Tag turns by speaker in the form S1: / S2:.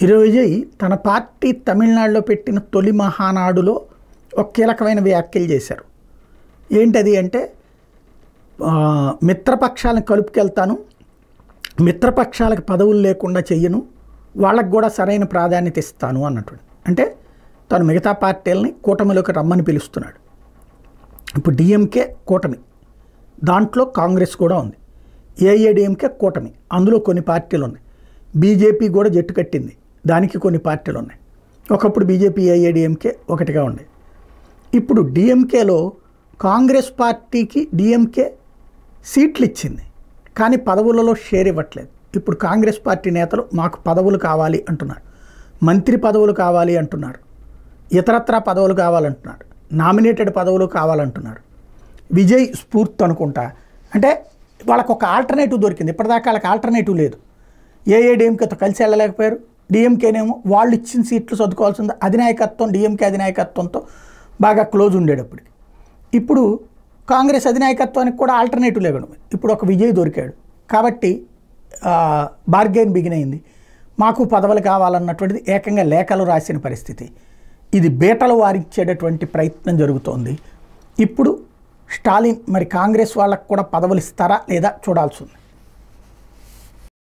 S1: హీరోజయ్ తన పార్టీ తమిళనాడులో పెట్టిన తొలి మహానాడులో ఒక కీలకమైన వ్యాఖ్యలు చేశారు ఏంటది అంటే మిత్రపక్షాలను కలుపుకెళ్తాను మిత్రపక్షాలకు పదవులు లేకుండా చెయ్యను వాళ్ళకు కూడా సరైన ప్రాధాన్యత ఇస్తాను అన్నట్టు అంటే తను మిగతా పార్టీలని కూటమిలోకి రమ్మని పిలుస్తున్నాడు ఇప్పుడు డిఎంకే కూటమి దాంట్లో కాంగ్రెస్ కూడా ఉంది ఏఏడిఎంకే కూటమి అందులో కొన్ని పార్టీలు ఉన్నాయి బీజేపీ కూడా జట్టు కట్టింది దానికి కొన్ని పార్టీలు ఉన్నాయి ఒకప్పుడు బీజేపీ ఐఏడిఎంకే ఒకటిగా ఉంది ఇప్పుడు డిఎంకేలో కాంగ్రెస్ పార్టీకి డిఎంకే సీట్లు ఇచ్చింది కానీ పదవులలో షేర్ ఇవ్వట్లేదు ఇప్పుడు కాంగ్రెస్ పార్టీ నేతలు మాకు పదవులు కావాలి అంటున్నారు మంత్రి పదవులు కావాలి అంటున్నారు ఇతరత్రా పదవులు కావాలంటున్నారు నామినేటెడ్ పదవులు కావాలంటున్నారు విజయ్ స్ఫూర్తి అనుకుంటా అంటే వాళ్ళకు ఒక ఆల్టర్నేటివ్ దొరికింది ఇప్పటిదాకా వాళ్ళకి ఆల్టర్నేటివ్ లేదు ఏఏడిఎంకేతో కలిసి వెళ్ళలేకపోయారు డిఎంకేనేమో వాళ్ళు ఇచ్చిన సీట్లు సర్దుకోవాల్సింది అధినాయకత్వం డిఎంకే అధినాయకత్వంతో బాగా క్లోజ్ ఉండేటప్పటికి ఇప్పుడు కాంగ్రెస్ అధినాయకత్వానికి కూడా ఆల్టర్నేటివ్ లేవడం ఇప్పుడు ఒక విజయ్ దొరికాడు కాబట్టి బార్గెన్ బిగిన్ అయింది మాకు పదవులు కావాలన్నటువంటిది ఏకంగా లేఖలు రాసిన పరిస్థితి ఇది బేటలు వారించేటటువంటి ప్రయత్నం జరుగుతోంది ఇప్పుడు స్టాలిన్ మరి కాంగ్రెస్ వాళ్ళకు కూడా పదవులు ఇస్తారా లేదా చూడాల్సి ఉంది